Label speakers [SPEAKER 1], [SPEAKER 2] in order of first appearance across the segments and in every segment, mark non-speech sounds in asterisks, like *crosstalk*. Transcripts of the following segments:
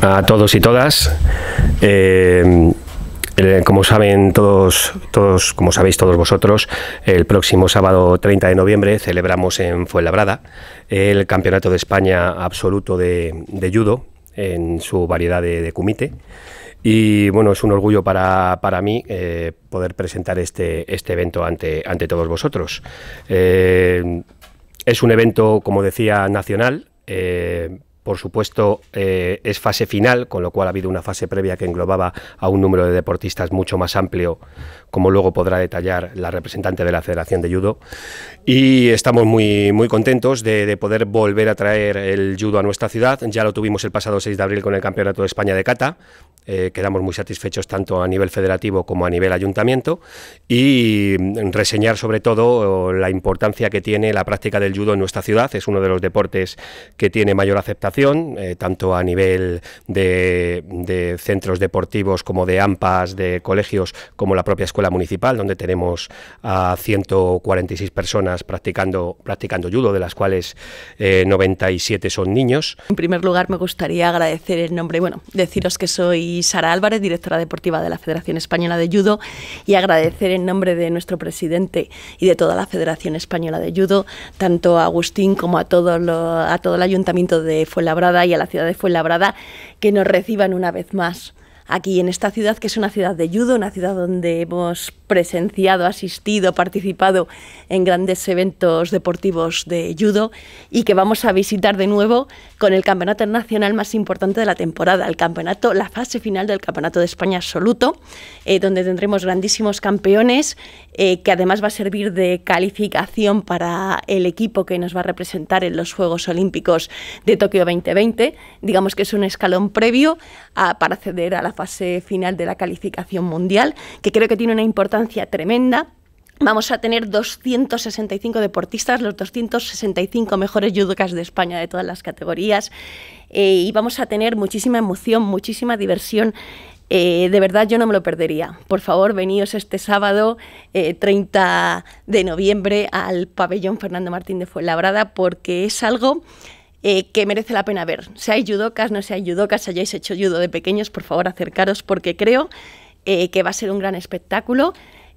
[SPEAKER 1] a todos y todas. Eh, como saben todos, todos, como sabéis todos vosotros, el próximo sábado 30 de noviembre celebramos en Fuenlabrada el Campeonato de España Absoluto de, Judo en su variedad de, cumite Y bueno, es un orgullo para, mí eh, poder presentar este, este evento ante, ante todos vosotros. Eh, es un evento, como decía, nacional, por supuesto, eh, es fase final, con lo cual ha habido una fase previa que englobaba a un número de deportistas mucho más amplio, como luego podrá detallar la representante de la Federación de Judo. Y estamos muy, muy contentos de, poder volver a traer el judo a nuestra ciudad. Ya lo tuvimos el pasado 6 de abril con el Campeonato de España de Cata. Eh, quedamos muy satisfechos tanto a nivel federativo como a nivel ayuntamiento. Y mm, reseñar sobre todo la importancia que tiene la práctica del judo en nuestra ciudad. Es uno de los deportes que tiene mayor aceptación eh, tanto a nivel de, centros deportivos como de AMPAs, de colegios, como la propia escuela municipal, donde tenemos a 146 personas practicando, practicando judo, de las cuales 97 eh, son niños. En
[SPEAKER 2] primer lugar, me gustaría agradecer el nombre, bueno, deciros que soy Sara Álvarez, directora deportiva de la Federación Española de Judo, y agradecer en nombre de nuestro presidente y de toda la Federación Española de Judo, tanto a Agustín como a todo, a todo el ayuntamiento de Fuenlabrada y a la ciudad de Fuenlabrada que nos reciban una vez más aquí en esta ciudad, que es una ciudad de judo, una ciudad donde hemos presenciado, asistido, participado en grandes eventos deportivos de judo y que vamos a visitar de nuevo con el campeonato nacional más importante de la temporada, el campeonato, la fase final del Campeonato de España Absoluto, eh, donde tendremos grandísimos campeones, eh, que además va a servir de calificación para el equipo que nos va a representar en los Juegos Olímpicos de Tokio 2020. Digamos que es un escalón previo ah, para acceder a la fase final de la calificación mundial, que creo que tiene una importancia tremenda Vamos a tener 265 deportistas, los 265 mejores judocas de España de todas las categorías. Eh, y vamos a tener muchísima emoción, muchísima diversión. Eh, de verdad yo no me lo perdería. Por favor, veníos este sábado 30 eh, de noviembre al pabellón Fernando Martín de Fuenlabrada porque es algo eh, que merece la pena ver. Seáis judocas, no seáis judocas, si hayáis hecho judo de pequeños, por favor acercaros porque creo eh, que va a ser un gran espectáculo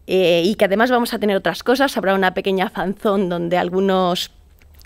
[SPEAKER 2] eh, y que además vamos a tener otras cosas. Habrá una pequeña fanzón donde algunos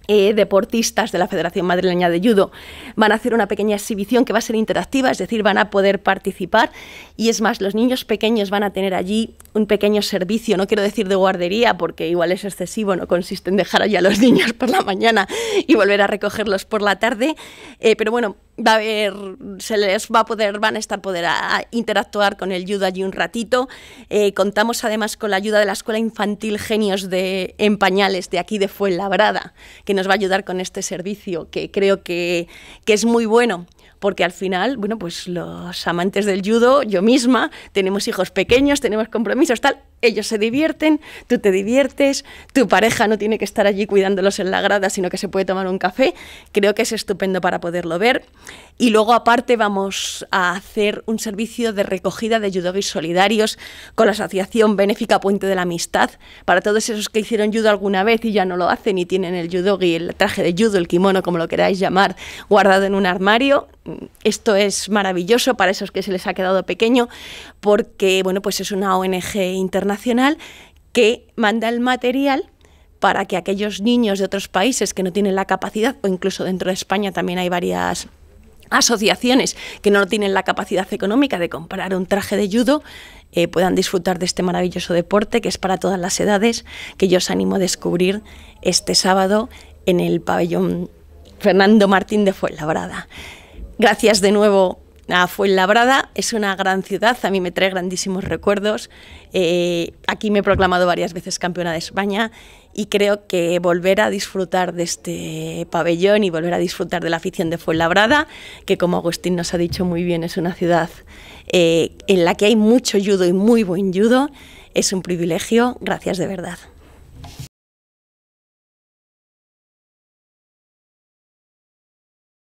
[SPEAKER 2] eh, deportistas de la Federación Madrileña de Judo van a hacer una pequeña exhibición que va a ser interactiva, es decir, van a poder participar y es más, los niños pequeños van a tener allí un pequeño servicio, no quiero decir de guardería porque igual es excesivo, no consiste en dejar allí a los *laughs* niños por la mañana y volver a recogerlos por la tarde, eh, pero bueno, va a haber, se les va a poder, van a poder interactuar con el judo allí un ratito. Eh, contamos además con la ayuda de la Escuela Infantil Genios de, Empañales, Pañales de aquí de Fuenlabrada, que nos va a ayudar con este servicio, que creo que, que es muy bueno porque al final, bueno, pues los amantes del judo, yo misma, tenemos hijos pequeños, tenemos compromisos, tal, ellos se divierten, tú te diviertes, tu pareja no tiene que estar allí cuidándolos en la grada, sino que se puede tomar un café. Creo que es estupendo para poderlo ver. Y luego aparte vamos a hacer un servicio de recogida de judogis solidarios con la Asociación Benéfica Puente de la Amistad para todos esos que hicieron judo alguna vez y ya no lo hacen y tienen el judogi el traje de judo, el kimono, como lo queráis llamar, guardado en un armario. Mm, esto es maravilloso para esos que se les ha quedado pequeño porque bueno, pues es una ONG internacional Nacional que manda el material para que aquellos niños de otros países que no tienen la capacidad, o incluso dentro de España también hay varias asociaciones que no tienen la capacidad económica de comprar un traje de judo, eh, puedan disfrutar de este maravilloso deporte que es para todas las edades, que yo os animo a descubrir este sábado en el pabellón Fernando Martín de Fuenlabrada. Gracias de nuevo a Fuenlabrada es una gran ciudad, a mí me trae grandísimos recuerdos. Eh, aquí me he proclamado varias veces campeona de España y creo que volver a disfrutar de este pabellón y volver a disfrutar de la afición de Fuenlabrada, que como Agustín nos ha dicho muy bien, es una ciudad eh, en la que hay mucho judo y muy buen judo,
[SPEAKER 1] es un privilegio, gracias de verdad.